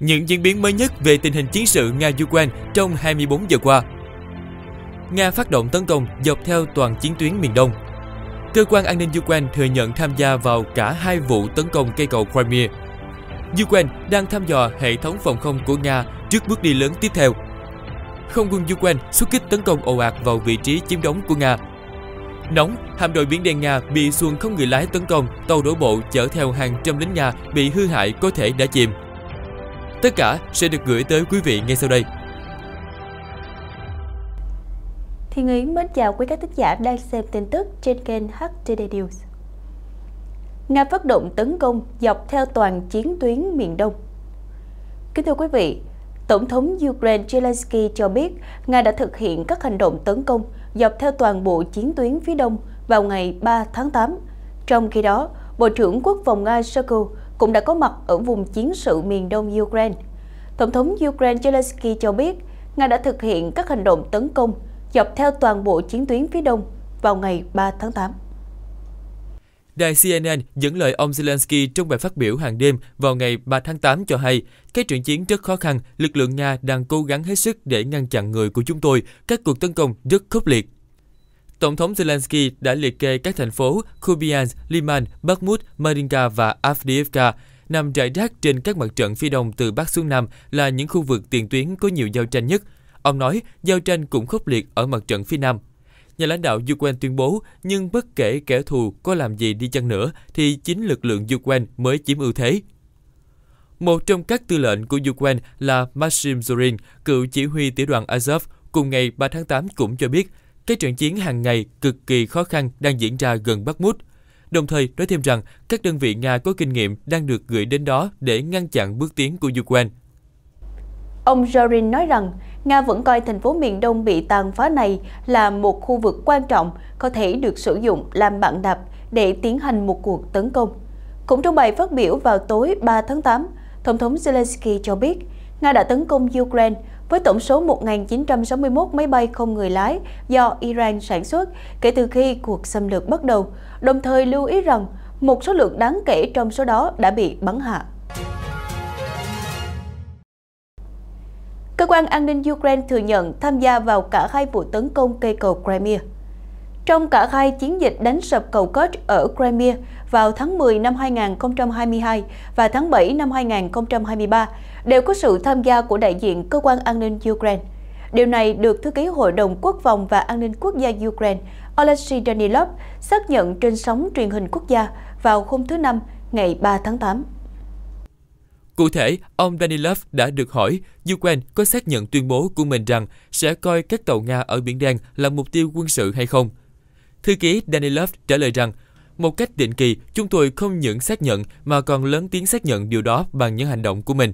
những diễn biến mới nhất về tình hình chiến sự Nga-Ukraine trong 24 giờ qua. Nga phát động tấn công dọc theo toàn chiến tuyến miền Đông. Cơ quan an ninh Ukraine thừa nhận tham gia vào cả hai vụ tấn công cây cầu Crimea. Ukraine đang thăm dò hệ thống phòng không của Nga trước bước đi lớn tiếp theo. Không quân Ukraine xuất kích tấn công ồ ạt vào vị trí chiếm đóng của Nga. Nóng, hạm đội Biển Đen Nga bị xuồng không người lái tấn công, tàu đổ bộ chở theo hàng trăm lính Nga bị hư hại có thể đã chìm. Tất cả sẽ được gửi tới quý vị ngay sau đây. Thiên Ý mến chào quý các thính giả đang xem tin tức trên kênh HTD News. Nga phát động tấn công dọc theo toàn chiến tuyến miền Đông. Kính thưa quý vị, Tổng thống Ukraine Zelensky cho biết Nga đã thực hiện các hành động tấn công dọc theo toàn bộ chiến tuyến phía đông vào ngày 3 tháng 8. Trong khi đó, Bộ trưởng Quốc phòng Nga Shoigu cũng đã có mặt ở vùng chiến sự miền đông Ukraine. Tổng thống Ukraine Zelensky cho biết Nga đã thực hiện các hành động tấn công dọc theo toàn bộ chiến tuyến phía đông vào ngày 3 tháng 8. Đài CNN dẫn lời ông Zelensky trong bài phát biểu hàng đêm vào ngày 3 tháng 8 cho hay, cái trận chiến rất khó khăn, lực lượng Nga đang cố gắng hết sức để ngăn chặn người của chúng tôi, các cuộc tấn công rất khốc liệt, Tổng thống Zelensky đã liệt kê các thành phố Kupiansk, Liman, Bakhmut, Marinka và Avdiivka nằm rải rác trên các mặt trận phía đông từ Bắc xuống Nam là những khu vực tiền tuyến có nhiều giao tranh nhất. Ông nói giao tranh cũng khốc liệt ở mặt trận phía Nam. Nhà lãnh đạo Ukraine tuyên bố, nhưng bất kể kẻ thù có làm gì đi chăng nữa thì chính lực lượng Ukraine mới chiếm ưu thế. Một trong các tư lệnh của Ukraine là Maxim Zorin, cựu chỉ huy tiểu đoàn Azov, cùng ngày 3 tháng 8 cũng cho biết các trận chiến hàng ngày cực kỳ khó khăn đang diễn ra gần Bakhmut. Đồng thời nói thêm rằng các đơn vị Nga có kinh nghiệm đang được gửi đến đó để ngăn chặn bước tiến của Ukraine. Ông Zorin nói rằng Nga vẫn coi thành phố miền đông bị tàn phá này là một khu vực quan trọng có thể được sử dụng làm bạn đạp để tiến hành một cuộc tấn công. Cũng trong bài phát biểu vào tối 3 tháng 8, Tổng thống Zelensky cho biết Nga đã tấn công Ukraine với tổng số 1.961 máy bay không người lái do Iran sản xuất kể từ khi cuộc xâm lược bắt đầu, đồng thời lưu ý rằng một số lượng đáng kể trong số đó đã bị bắn hạ. Cơ quan an ninh Ukraine thừa nhận tham gia vào cả hai vụ tấn công cây cầu Crimea. Trong cả hai chiến dịch đánh sập cầu Kerch ở Crimea vào tháng 10 năm 2022 và tháng 7 năm 2023, đều có sự tham gia của đại diện Cơ quan An ninh Ukraine. Điều này được Thư ký Hội đồng Quốc phòng và An ninh Quốc gia Ukraine Oleksiy Danilov xác nhận trên sóng truyền hình quốc gia vào hôm thứ Năm, ngày 3 tháng 8. Cụ thể, ông Danilov đã được hỏi Ukraine có xác nhận tuyên bố của mình rằng sẽ coi các tàu Nga ở Biển Đen là mục tiêu quân sự hay không. Thư ký Danilov trả lời rằng, một cách định kỳ, chúng tôi không những xác nhận mà còn lớn tiếng xác nhận điều đó bằng những hành động của mình.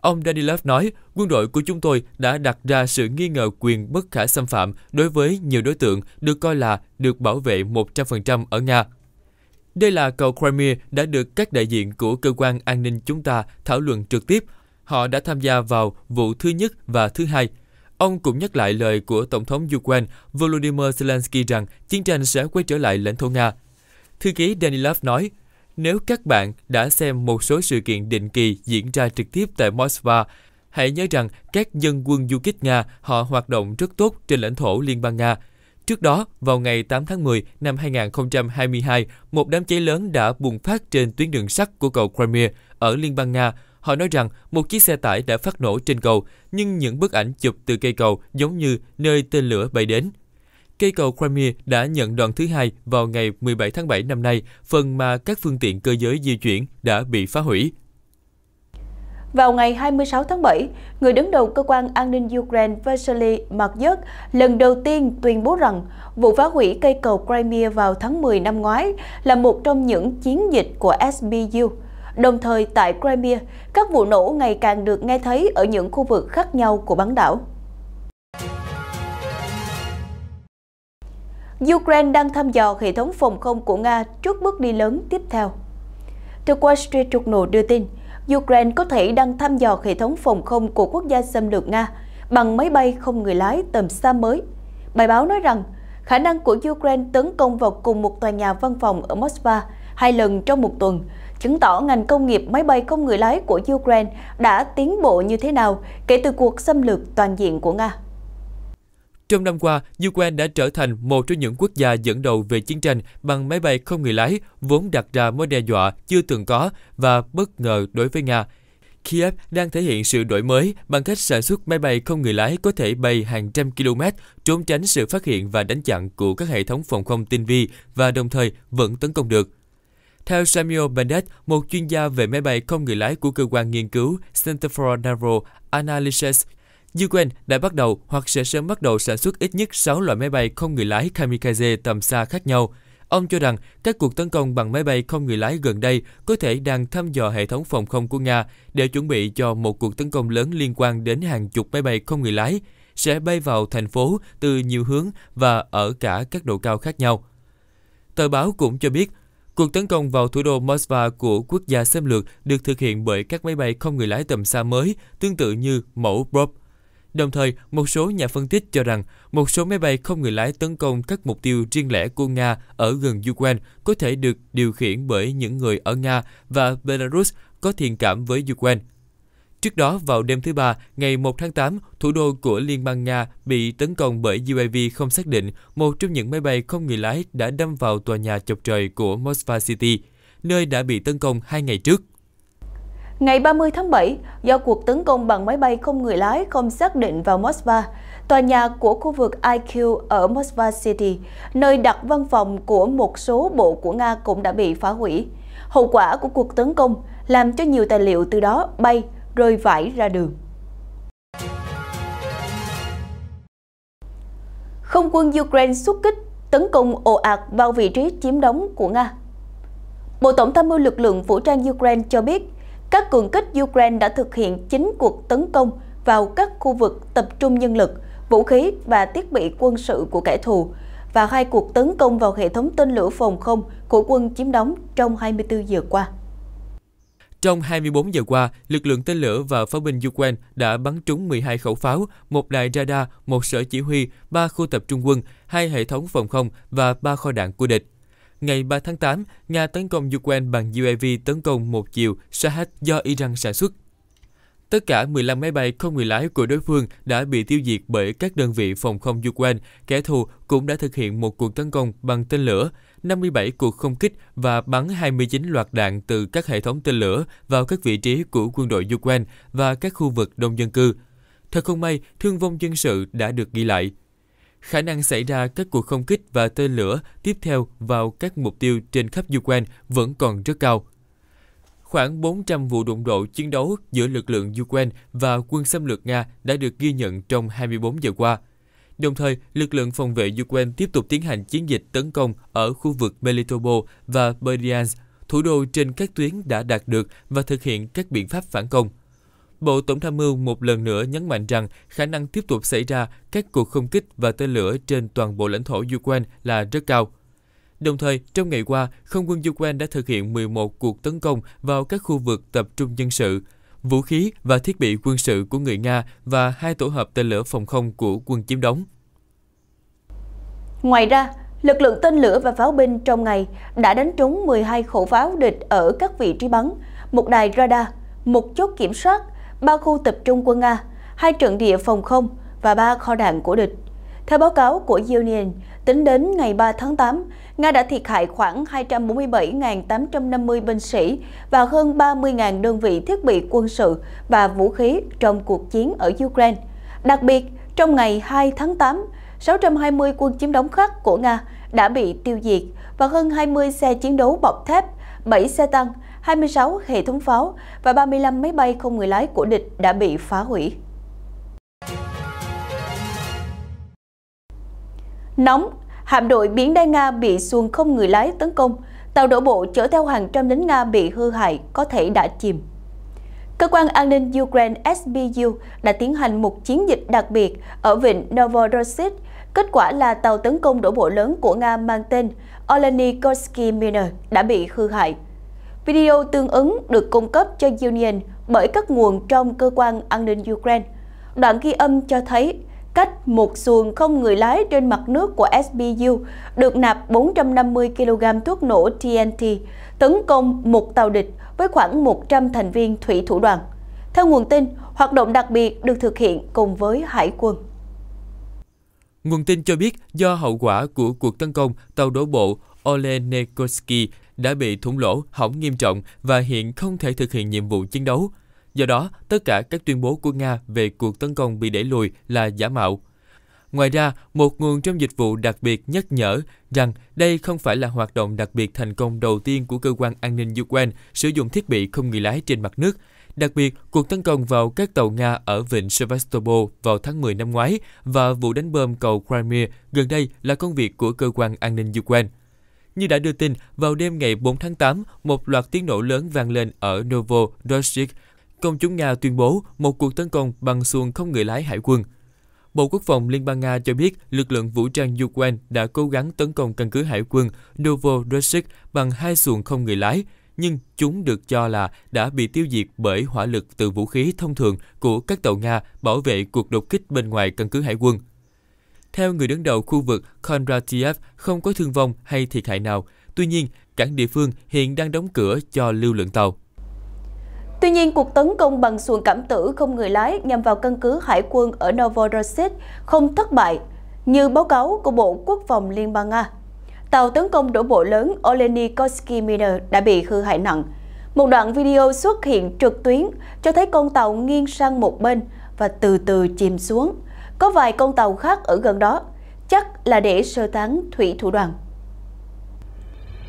Ông Danilov nói, quân đội của chúng tôi đã đặt ra sự nghi ngờ quyền bất khả xâm phạm đối với nhiều đối tượng được coi là được bảo vệ 100% ở Nga. Đây là cầu Crimea đã được các đại diện của cơ quan an ninh chúng ta thảo luận trực tiếp. Họ đã tham gia vào vụ thứ nhất và thứ hai – Ông cũng nhắc lại lời của Tổng thống Ukraine Volodymyr Zelensky rằng chiến tranh sẽ quay trở lại lãnh thổ Nga. Thư ký Danilov nói, nếu các bạn đã xem một số sự kiện định kỳ diễn ra trực tiếp tại Moscow, hãy nhớ rằng các dân quân du kích Nga họ hoạt động rất tốt trên lãnh thổ Liên bang Nga. Trước đó, vào ngày 8 tháng 10 năm 2022, một đám cháy lớn đã bùng phát trên tuyến đường sắt của cầu Crimea ở Liên bang Nga, Họ nói rằng một chiếc xe tải đã phát nổ trên cầu, nhưng những bức ảnh chụp từ cây cầu giống như nơi tên lửa bay đến. Cây cầu Crimea đã nhận đoạn thứ hai vào ngày 17 tháng 7 năm nay, phần mà các phương tiện cơ giới di chuyển đã bị phá hủy. Vào ngày 26 tháng 7, người đứng đầu cơ quan an ninh Ukraine Vasily Makyuk lần đầu tiên tuyên bố rằng vụ phá hủy cây cầu Crimea vào tháng 10 năm ngoái là một trong những chiến dịch của SBU – Đồng thời tại Crimea, các vụ nổ ngày càng được nghe thấy ở những khu vực khác nhau của bán đảo. Ukraine đang thăm dò hệ thống phòng không của Nga trước bước đi lớn tiếp theo. The Wall Street Journal đưa tin, Ukraine có thể đang thăm dò hệ thống phòng không của quốc gia xâm lược Nga bằng máy bay không người lái tầm xa mới. Bài báo nói rằng, khả năng của Ukraine tấn công vào cùng một tòa nhà văn phòng ở Moscow hai lần trong một tuần, chứng tỏ ngành công nghiệp máy bay không người lái của Ukraine đã tiến bộ như thế nào kể từ cuộc xâm lược toàn diện của Nga. Trong năm qua, Ukraine đã trở thành một trong những quốc gia dẫn đầu về chiến tranh bằng máy bay không người lái, vốn đặt ra mối đe dọa chưa từng có và bất ngờ đối với Nga. Kiev đang thể hiện sự đổi mới bằng cách sản xuất máy bay không người lái có thể bay hàng trăm km, trốn tránh sự phát hiện và đánh chặn của các hệ thống phòng không tinh vi và đồng thời vẫn tấn công được. Theo Samuel Bennett, một chuyên gia về máy bay không người lái của cơ quan nghiên cứu Center for Naval Analysis, Ukraine đã bắt đầu hoặc sẽ sớm bắt đầu sản xuất ít nhất 6 loại máy bay không người lái kamikaze tầm xa khác nhau. Ông cho rằng các cuộc tấn công bằng máy bay không người lái gần đây có thể đang thăm dò hệ thống phòng không của Nga để chuẩn bị cho một cuộc tấn công lớn liên quan đến hàng chục máy bay không người lái sẽ bay vào thành phố từ nhiều hướng và ở cả các độ cao khác nhau. Tờ báo cũng cho biết Cuộc tấn công vào thủ đô Moscow của quốc gia xâm lược được thực hiện bởi các máy bay không người lái tầm xa mới, tương tự như mẫu Bob. Đồng thời, một số nhà phân tích cho rằng một số máy bay không người lái tấn công các mục tiêu riêng lẻ của Nga ở gần Ukraine có thể được điều khiển bởi những người ở Nga và Belarus có thiện cảm với Ukraine Trước đó, vào đêm thứ Ba, ngày 1 tháng 8, thủ đô của Liên bang Nga bị tấn công bởi UAV không xác định, một trong những máy bay không người lái đã đâm vào tòa nhà chọc trời của Moscow City, nơi đã bị tấn công hai ngày trước. Ngày 30 tháng 7, do cuộc tấn công bằng máy bay không người lái không xác định vào Moscow, tòa nhà của khu vực IQ ở Moscow City, nơi đặt văn phòng của một số bộ của Nga cũng đã bị phá hủy. Hậu quả của cuộc tấn công làm cho nhiều tài liệu từ đó bay rơi vãi ra đường. Không quân Ukraine xuất kích, tấn công ồ ạt vào vị trí chiếm đóng của Nga. Bộ Tổng tham mưu lực lượng vũ trang Ukraine cho biết, các cường kích Ukraine đã thực hiện 9 cuộc tấn công vào các khu vực tập trung nhân lực, vũ khí và thiết bị quân sự của kẻ thù và hai cuộc tấn công vào hệ thống tên lửa phòng không của quân chiếm đóng trong 24 giờ qua. Trong 24 giờ qua, lực lượng tên lửa và pháo binh Ukraine đã bắn trúng 12 khẩu pháo, một đài radar, một sở chỉ huy, ba khu tập trung quân, hai hệ thống phòng không và ba kho đạn của địch. Ngày 3 tháng 8, Nga tấn công Ukraine bằng UAV tấn công một chiều Shahed do Iran sản xuất. Tất cả 15 máy bay không người lái của đối phương đã bị tiêu diệt bởi các đơn vị phòng không Ukraine. Kẻ thù cũng đã thực hiện một cuộc tấn công bằng tên lửa. 57 cuộc không kích và bắn 29 loạt đạn từ các hệ thống tên lửa vào các vị trí của quân đội Ukraine và các khu vực đông dân cư. Thật không may, thương vong dân sự đã được ghi lại. Khả năng xảy ra các cuộc không kích và tên lửa tiếp theo vào các mục tiêu trên khắp Ukraine vẫn còn rất cao. Khoảng 400 vụ đụng độ chiến đấu giữa lực lượng Ukraine và quân xâm lược Nga đã được ghi nhận trong 24 giờ qua – Đồng thời, lực lượng phòng vệ Ukraine tiếp tục tiến hành chiến dịch tấn công ở khu vực Melitopol và Berdyansk, thủ đô trên các tuyến đã đạt được và thực hiện các biện pháp phản công. Bộ Tổng tham mưu một lần nữa nhấn mạnh rằng khả năng tiếp tục xảy ra các cuộc không kích và tên lửa trên toàn bộ lãnh thổ Ukraine là rất cao. Đồng thời, trong ngày qua, không quân Ukraine đã thực hiện 11 cuộc tấn công vào các khu vực tập trung dân sự, vũ khí và thiết bị quân sự của người Nga và hai tổ hợp tên lửa phòng không của quân chiếm đóng. Ngoài ra, lực lượng tên lửa và pháo binh trong ngày đã đánh trúng 12 khẩu pháo địch ở các vị trí bắn, một đài radar, một chốt kiểm soát, ba khu tập trung quân Nga, hai trận địa phòng không và ba kho đạn của địch. Theo báo cáo của Union, Tính đến ngày 3 tháng 8, Nga đã thiệt hại khoảng 247.850 binh sĩ và hơn 30.000 đơn vị thiết bị quân sự và vũ khí trong cuộc chiến ở Ukraine. Đặc biệt, trong ngày 2 tháng 8, 620 quân chiếm đóng khác của Nga đã bị tiêu diệt và hơn 20 xe chiến đấu bọc thép, 7 xe tăng, 26 hệ thống pháo và 35 máy bay không người lái của địch đã bị phá hủy. Nóng, hạm đội biển đai Nga bị xuồng không người lái tấn công, tàu đổ bộ chở theo hàng trăm lính Nga bị hư hại có thể đã chìm. Cơ quan an ninh Ukraine SBU đã tiến hành một chiến dịch đặc biệt ở vịnh Novorossiysk. Kết quả là tàu tấn công đổ bộ lớn của Nga mang tên Oleny Korsky Miner đã bị hư hại. Video tương ứng được cung cấp cho Union bởi các nguồn trong cơ quan an ninh Ukraine. Đoạn ghi âm cho thấy cách một xuồng không người lái trên mặt nước của SBU được nạp 450 kg thuốc nổ TNT, tấn công một tàu địch với khoảng 100 thành viên thủy thủ đoàn. Theo nguồn tin, hoạt động đặc biệt được thực hiện cùng với Hải quân. Nguồn tin cho biết do hậu quả của cuộc tấn công, tàu đổ bộ Olenekoski đã bị thủng lỗ, hỏng nghiêm trọng và hiện không thể thực hiện nhiệm vụ chiến đấu. Do đó, tất cả các tuyên bố của Nga về cuộc tấn công bị đẩy lùi là giả mạo. Ngoài ra, một nguồn trong dịch vụ đặc biệt nhắc nhở rằng đây không phải là hoạt động đặc biệt thành công đầu tiên của cơ quan an ninh Ukraine sử dụng thiết bị không người lái trên mặt nước. Đặc biệt, cuộc tấn công vào các tàu Nga ở vịnh Sevastopol vào tháng 10 năm ngoái và vụ đánh bom cầu Crimea gần đây là công việc của cơ quan an ninh Ukraine. Như đã đưa tin, vào đêm ngày 4 tháng 8, một loạt tiếng nổ lớn vang lên ở Novo Novodorsk, công chúng Nga tuyên bố một cuộc tấn công bằng xuồng không người lái hải quân. Bộ Quốc phòng Liên bang Nga cho biết lực lượng vũ trang Ukraine đã cố gắng tấn công căn cứ hải quân Novorossiysk bằng hai xuồng không người lái, nhưng chúng được cho là đã bị tiêu diệt bởi hỏa lực từ vũ khí thông thường của các tàu Nga bảo vệ cuộc đột kích bên ngoài căn cứ hải quân. Theo người đứng đầu khu vực, Kondratiev không có thương vong hay thiệt hại nào. Tuy nhiên, cảng địa phương hiện đang đóng cửa cho lưu lượng tàu. Tuy nhiên, cuộc tấn công bằng xuồng cảm tử không người lái nhằm vào căn cứ hải quân ở Novorossiysk không thất bại, như báo cáo của Bộ Quốc phòng Liên bang Nga. Tàu tấn công đổ bộ lớn Olenikowski Minor đã bị hư hại nặng. Một đoạn video xuất hiện trực tuyến cho thấy con tàu nghiêng sang một bên và từ từ chìm xuống. Có vài con tàu khác ở gần đó, chắc là để sơ tán thủy thủ đoàn.